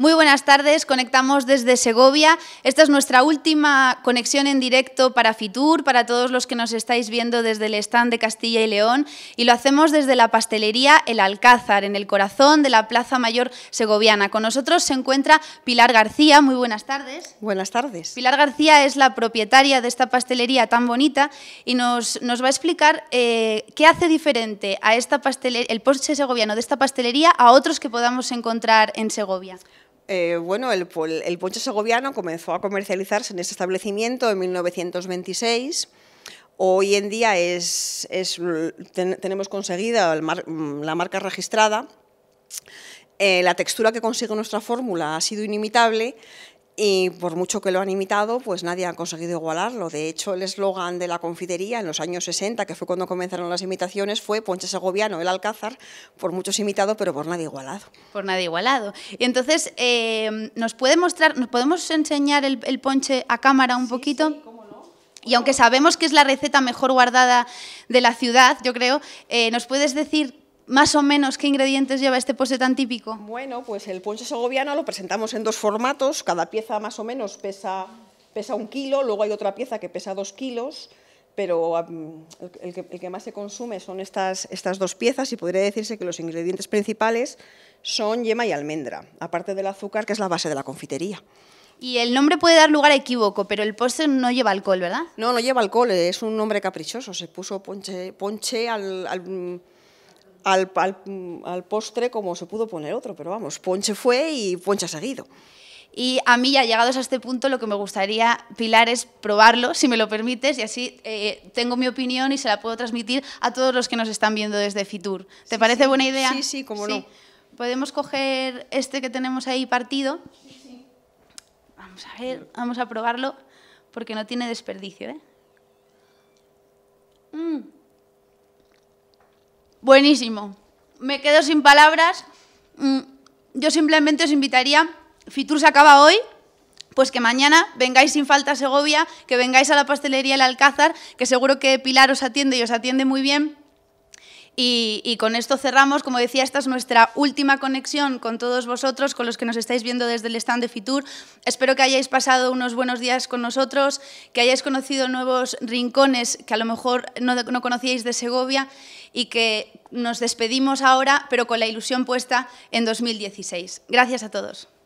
Muy buenas tardes, conectamos desde Segovia. Esta es nuestra última conexión en directo para Fitur, para todos los que nos estáis viendo desde el stand de Castilla y León, y lo hacemos desde la pastelería El Alcázar, en el corazón de la Plaza Mayor Segoviana. Con nosotros se encuentra Pilar García. Muy buenas tardes. Buenas tardes. Pilar García es la propietaria de esta pastelería tan bonita y nos, nos va a explicar eh, qué hace diferente a esta pastelería, el postre segoviano de esta pastelería a otros que podamos encontrar en Segovia. Eh, bueno, el, ponche segoviano comenzó a comercializarse en este establecimiento en 1926. Hoy en día tenemos conseguida mm, la marca registrada. Eh, la textura que consigue nuestra fórmula ha sido inimitable y por mucho que lo han imitado, pues nadie ha conseguido igualarlo. De hecho, el eslogan de la confitería en los años 60, que fue cuando comenzaron las imitaciones, fue Ponche Segoviano, el Alcázar, por muchos imitado, pero por nadie igualado. Por nadie igualado. Y entonces, eh, ¿nos puede mostrar, nos podemos enseñar el, ponche a cámara un poquito? Y aunque sabemos que es la receta mejor guardada de la ciudad, yo creo, eh, ¿nos puedes decir más o menos qué ingredientes lleva este poste tan típico? Bueno, pues el ponche segoviano lo presentamos en dos formatos, cada pieza más o menos pesa, pesa un kilo, luego hay otra pieza que pesa dos kilos, pero el, que, más se consume son estas, estas dos piezas y podría decirse que los ingredientes principales son yema y almendra, aparte del azúcar que es la base de la confitería. Y el nombre puede dar lugar a equívoco, pero el postre no lleva alcohol, ¿verdad? No, no lleva alcohol, es un nombre caprichoso. Se puso ponche, al al, postre como se pudo poner otro, pero vamos, Ponche fue y Ponche ha seguido. Y a mí, ya llegados a este punto, lo que me gustaría, Pilar, es probarlo, si me lo permites, y así eh, tengo mi opinión y se la puedo transmitir a todos los que nos están viendo desde Fitur. ¿Te parece buena idea? Sí, sí, cómo no. Podemos coger este que tenemos ahí partido. Vamos a ver, vamos a probarlo, porque no tiene desperdicio, ¿eh? Buenísimo. Me quedo sin palabras. Mm, yo simplemente os invitaría, Fitur se acaba hoy, pues que mañana vengáis sin falta a Segovia, que vengáis a la pastelería El Alcázar, que seguro que Pilar os atiende y os atiende muy bien. Y, con esto cerramos. Como decía, esta es nuestra última conexión con todos vosotros, con los que nos estáis viendo desde el stand de Fitur. Espero que hayáis pasado unos buenos días con nosotros, que hayáis conocido nuevos rincones que a lo mejor no, no conocíais de Segovia y que nos despedimos ahora, pero con la ilusión puesta en 2016. Gracias a todos.